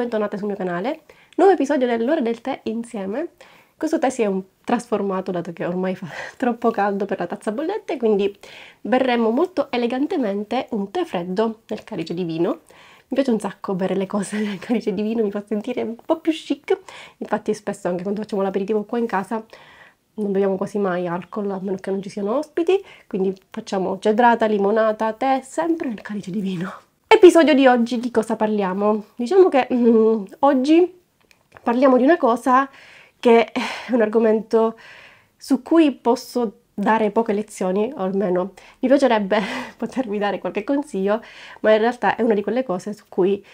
bentornate sul mio canale. Nuovo episodio dell'ora del tè insieme. Questo tè si è trasformato, dato che ormai fa troppo caldo per la tazza bollette, quindi berremo molto elegantemente un tè freddo nel calice di vino. Mi piace un sacco bere le cose nel calice di vino, mi fa sentire un po' più chic. Infatti spesso anche quando facciamo l'aperitivo qua in casa non beviamo quasi mai alcol a meno che non ci siano ospiti, quindi facciamo cedrata, limonata, tè sempre nel calice di vino. Episodio di oggi di cosa parliamo? Diciamo che mm, oggi parliamo di una cosa che è un argomento su cui posso dare poche lezioni, o almeno mi piacerebbe potervi dare qualche consiglio, ma in realtà è una di quelle cose su cui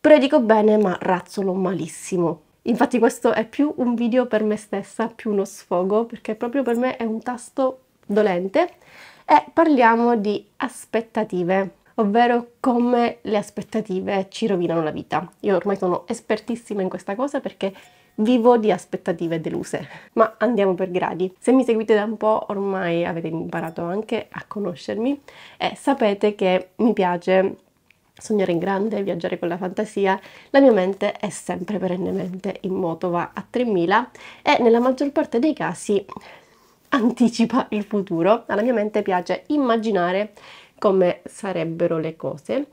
predico bene ma razzolo malissimo. Infatti questo è più un video per me stessa, più uno sfogo, perché proprio per me è un tasto dolente e parliamo di aspettative ovvero come le aspettative ci rovinano la vita. Io ormai sono espertissima in questa cosa perché vivo di aspettative deluse. Ma andiamo per gradi. Se mi seguite da un po' ormai avete imparato anche a conoscermi e sapete che mi piace sognare in grande, viaggiare con la fantasia, la mia mente è sempre perennemente in moto, va a 3000 e nella maggior parte dei casi anticipa il futuro. Alla mia mente piace immaginare come sarebbero le cose.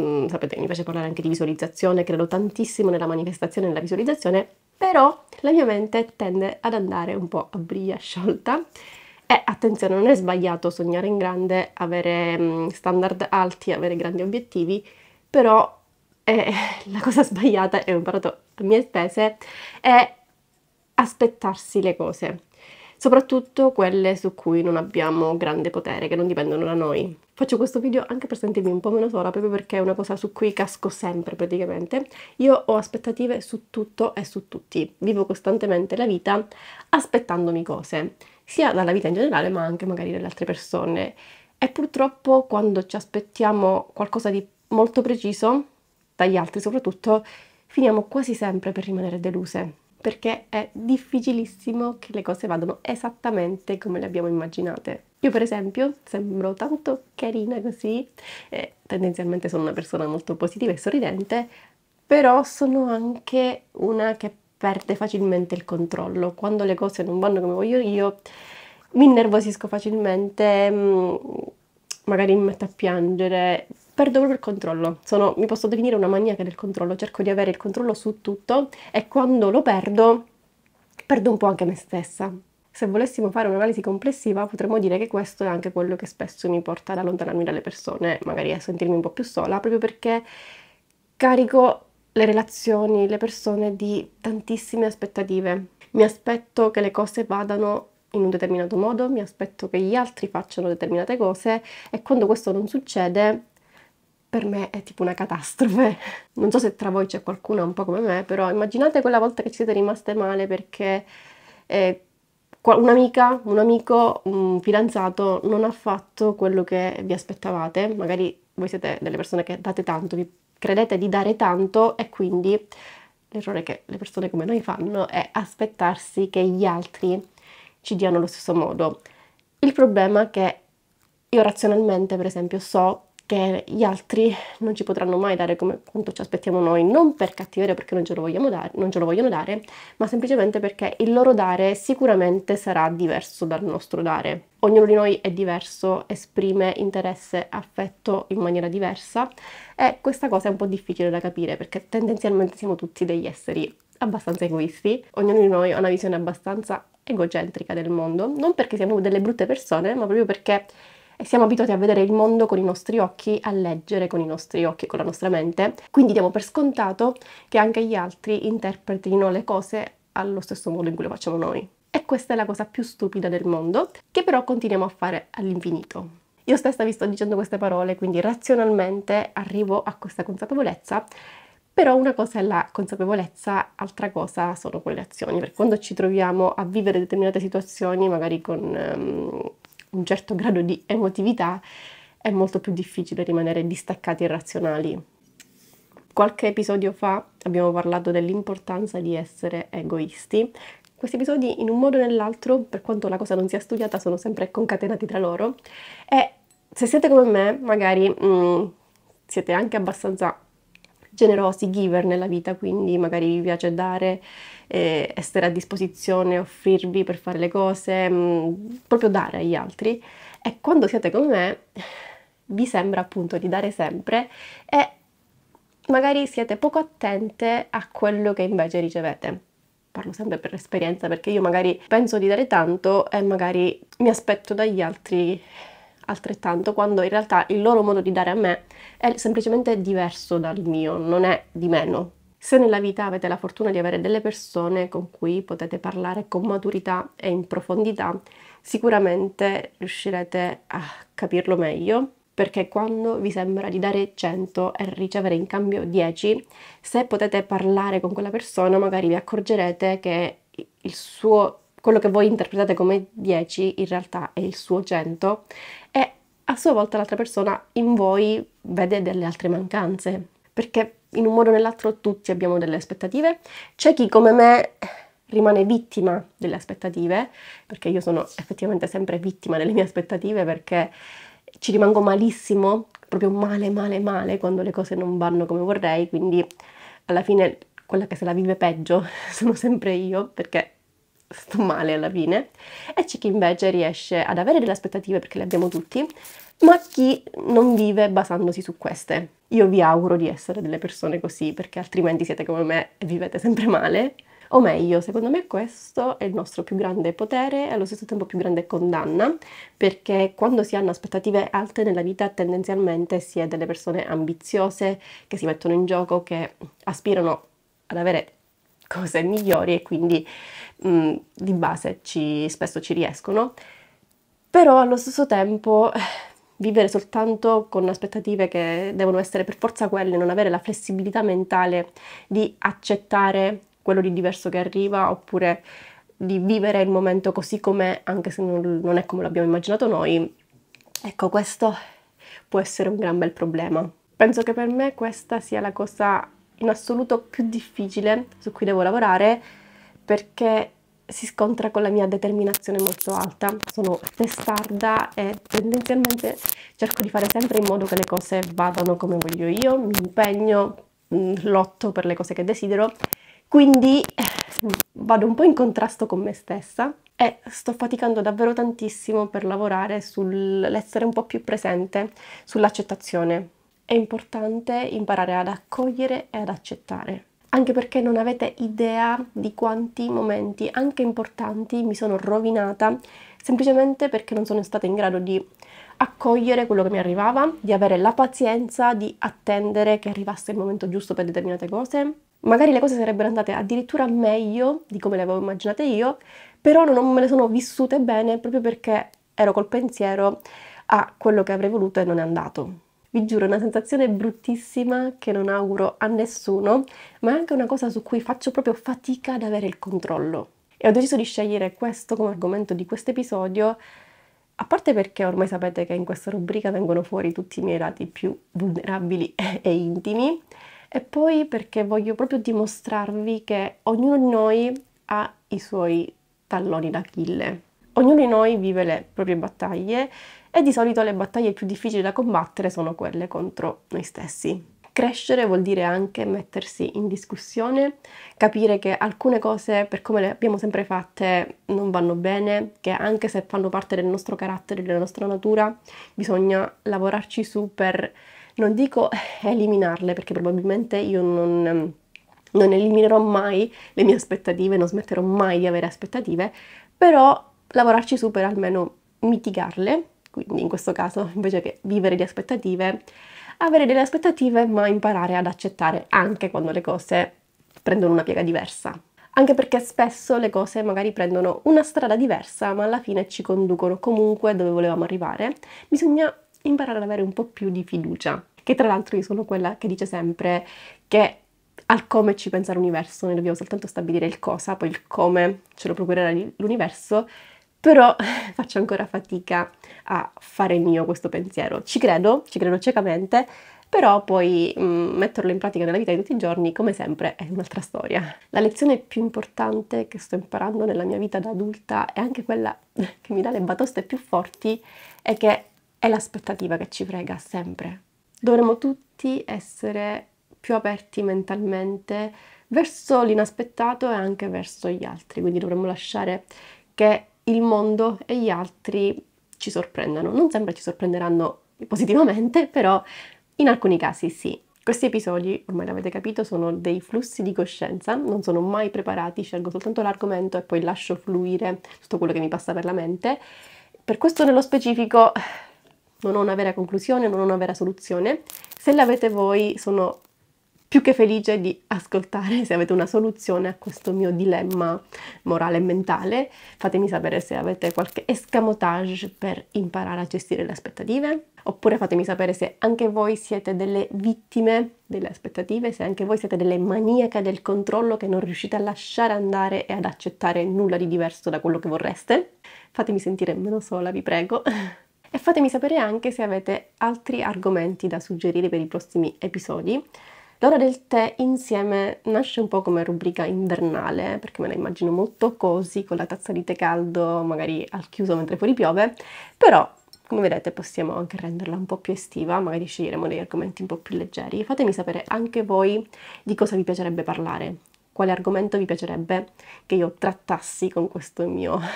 Mm, sapete mi piace parlare anche di visualizzazione, credo tantissimo nella manifestazione e nella visualizzazione, però la mia mente tende ad andare un po' a briglia sciolta. E attenzione, non è sbagliato sognare in grande, avere mm, standard alti, avere grandi obiettivi, però eh, la cosa sbagliata, e ho imparato a mie spese, è aspettarsi le cose, soprattutto quelle su cui non abbiamo grande potere, che non dipendono da noi. Faccio questo video anche per sentirmi un po' meno sola, proprio perché è una cosa su cui casco sempre praticamente. Io ho aspettative su tutto e su tutti, vivo costantemente la vita aspettandomi cose, sia dalla vita in generale ma anche magari dalle altre persone. E purtroppo quando ci aspettiamo qualcosa di molto preciso, dagli altri soprattutto, finiamo quasi sempre per rimanere deluse perché è difficilissimo che le cose vadano esattamente come le abbiamo immaginate. Io per esempio sembro tanto carina così, e tendenzialmente sono una persona molto positiva e sorridente, però sono anche una che perde facilmente il controllo. Quando le cose non vanno come voglio io, mi innervosisco facilmente, mm, magari mi metto a piangere, perdo proprio il controllo. Sono, mi posso definire una maniaca del controllo, cerco di avere il controllo su tutto e quando lo perdo, perdo un po' anche me stessa. Se volessimo fare un'analisi complessiva potremmo dire che questo è anche quello che spesso mi porta ad allontanarmi dalle persone, magari a sentirmi un po' più sola, proprio perché carico le relazioni, le persone di tantissime aspettative. Mi aspetto che le cose vadano in un determinato modo, mi aspetto che gli altri facciano determinate cose e quando questo non succede per me è tipo una catastrofe. Non so se tra voi c'è qualcuno un po' come me, però immaginate quella volta che ci siete rimaste male perché eh, un'amica, un amico, un fidanzato non ha fatto quello che vi aspettavate, magari voi siete delle persone che date tanto, vi credete di dare tanto e quindi l'errore che le persone come noi fanno è aspettarsi che gli altri ci diano lo stesso modo. Il problema è che io razionalmente, per esempio, so che gli altri non ci potranno mai dare come appunto ci aspettiamo noi, non per cattiveria perché non ce, dare, non ce lo vogliono dare, ma semplicemente perché il loro dare sicuramente sarà diverso dal nostro dare. Ognuno di noi è diverso, esprime interesse, affetto in maniera diversa e questa cosa è un po' difficile da capire perché tendenzialmente siamo tutti degli esseri abbastanza egoisti, ognuno di noi ha una visione abbastanza egocentrica del mondo, non perché siamo delle brutte persone, ma proprio perché e siamo abituati a vedere il mondo con i nostri occhi, a leggere con i nostri occhi e con la nostra mente, quindi diamo per scontato che anche gli altri interpretino le cose allo stesso modo in cui lo facciamo noi. E questa è la cosa più stupida del mondo, che però continuiamo a fare all'infinito. Io stessa vi sto dicendo queste parole, quindi razionalmente arrivo a questa consapevolezza, però una cosa è la consapevolezza, altra cosa sono quelle azioni, perché quando ci troviamo a vivere determinate situazioni, magari con um, un certo grado di emotività, è molto più difficile rimanere distaccati e razionali. Qualche episodio fa abbiamo parlato dell'importanza di essere egoisti. Questi episodi in un modo o nell'altro, per quanto la cosa non sia studiata, sono sempre concatenati tra loro e se siete come me, magari mh, mm, siete anche abbastanza generosi, giver nella vita, quindi magari vi piace dare, eh, essere a disposizione, offrirvi per fare le cose, mh, mm, proprio dare agli altri. E quando siete con me, vi sembra appunto di dare sempre e magari siete poco attente a quello che invece ricevete. Parlo sempre per esperienza perché io magari penso di dare tanto e magari mi aspetto dagli altri altrettanto quando in realtà il loro modo di dare a me è semplicemente diverso dal mio, non è di meno. Se nella vita avete la fortuna di avere delle persone con cui potete parlare con maturità e in profondità, sicuramente riuscirete a capirlo meglio perché quando vi sembra di dare 100 e ricevere in cambio 10, se potete parlare con quella persona magari vi accorgerete che il suo quello che voi interpretate come 10 in realtà è il suo 100 e a sua volta l'altra persona in voi vede delle altre mancanze, perché in un modo o nell'altro tutti abbiamo delle aspettative. C'è chi come me rimane vittima delle aspettative, perché io sono effettivamente sempre vittima delle mie aspettative perché ci rimango malissimo, proprio male, male, male quando le cose non vanno come vorrei, quindi alla fine quella che se la vive peggio sono sempre io perché sto male alla fine e c'è chi invece riesce ad avere delle aspettative perché le abbiamo tutti ma chi non vive basandosi su queste. Io vi auguro di essere delle persone così perché altrimenti siete come me e vivete sempre male. O meglio, secondo me questo è il nostro più grande potere e allo stesso tempo più grande condanna, perché quando si hanno aspettative alte nella vita tendenzialmente si è delle persone ambiziose, che si mettono in gioco, che aspirano ad avere cose migliori e quindi mh, mm, di base ci, spesso ci riescono, però allo stesso tempo eh, vivere soltanto con aspettative che devono essere per forza quelle, non avere la flessibilità mentale di accettare quello di diverso che arriva oppure di vivere il momento così com'è, anche se non, non è come l'abbiamo immaginato noi, ecco questo può essere un gran bel problema. Penso che per me questa sia la cosa in assoluto più difficile su cui devo lavorare perché si scontra con la mia determinazione molto alta, sono testarda e tendenzialmente cerco di fare sempre in modo che le cose vadano come voglio io, mi impegno, mm, lotto per le cose che desidero, quindi eh, vado un po' in contrasto con me stessa e sto faticando davvero tantissimo per lavorare sull'essere un po' più presente, sull'accettazione è importante imparare ad accogliere e ad accettare. Anche perché non avete idea di quanti momenti, anche importanti, mi sono rovinata semplicemente perché non sono stata in grado di accogliere quello che mi arrivava, di avere la pazienza di attendere che arrivasse il momento giusto per determinate cose. Magari le cose sarebbero andate addirittura meglio di come le avevo immaginate io, però non me le sono vissute bene proprio perché ero col pensiero a quello che avrei voluto e non è andato. Vi giuro, è una sensazione bruttissima che non auguro a nessuno, ma è anche una cosa su cui faccio proprio fatica ad avere il controllo. E ho deciso di scegliere questo come argomento di questo episodio, a parte perché ormai sapete che in questa rubrica vengono fuori tutti i miei lati più vulnerabili e intimi, e poi perché voglio proprio dimostrarvi che ognuno di noi ha i suoi talloni d'Achille. Ognuno di noi vive le proprie battaglie e di solito le battaglie più difficili da combattere sono quelle contro noi stessi. Crescere vuol dire anche mettersi in discussione, capire che alcune cose per come le abbiamo sempre fatte non vanno bene, che anche se fanno parte del nostro carattere, della nostra natura, bisogna lavorarci su per, non dico eliminarle, perché probabilmente io non, non eliminerò mai le mie aspettative, non smetterò mai di avere aspettative, però lavorarci su per almeno mitigarle, quindi in questo caso invece che vivere di aspettative, avere delle aspettative ma imparare ad accettare anche quando le cose prendono una piega diversa. Anche perché spesso le cose magari prendono una strada diversa ma alla fine ci conducono comunque dove volevamo arrivare, bisogna imparare ad avere un po' più di fiducia, che tra l'altro io sono quella che dice sempre che al come ci pensa l'universo, noi dobbiamo soltanto stabilire il cosa, poi il come ce lo procurerà l'universo però faccio ancora fatica a fare mio questo pensiero. Ci credo, ci credo ciecamente, però poi mh, mm, metterlo in pratica nella vita di tutti i giorni, come sempre, è un'altra storia. La lezione più importante che sto imparando nella mia vita da adulta e anche quella che mi dà le batoste più forti è che è l'aspettativa che ci frega sempre. Dovremmo tutti essere più aperti mentalmente verso l'inaspettato e anche verso gli altri, quindi dovremmo lasciare che il mondo e gli altri ci sorprendano. Non sempre ci sorprenderanno positivamente, però in alcuni casi sì. Questi episodi, ormai l'avete capito, sono dei flussi di coscienza, non sono mai preparati, scelgo soltanto l'argomento e poi lascio fluire tutto quello che mi passa per la mente. Per questo nello specifico non ho una vera conclusione, non ho una vera soluzione. Se l'avete voi sono più che felice di ascoltare se avete una soluzione a questo mio dilemma morale e mentale. Fatemi sapere se avete qualche escamotage per imparare a gestire le aspettative, oppure fatemi sapere se anche voi siete delle vittime delle aspettative, se anche voi siete delle maniache del controllo che non riuscite a lasciare andare e ad accettare nulla di diverso da quello che vorreste. Fatemi sentire meno sola, vi prego. E fatemi sapere anche se avete altri argomenti da suggerire per i prossimi episodi. L'ora del tè insieme nasce un po' come rubrica invernale, perché me la immagino molto così, con la tazza di tè caldo, magari al chiuso mentre fuori piove, però come vedete possiamo anche renderla un po' più estiva, magari sceglieremo degli argomenti un po' più leggeri. Fatemi sapere anche voi di cosa vi piacerebbe parlare, quale argomento vi piacerebbe che io trattassi con questo mio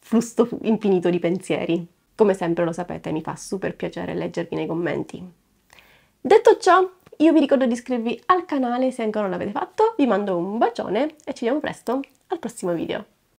flusso infinito di pensieri. Come sempre lo sapete, mi fa super piacere leggervi nei commenti. Detto ciò, io vi ricordo di iscrivervi al canale se ancora non l'avete fatto, vi mando un bacione e ci vediamo presto al prossimo video.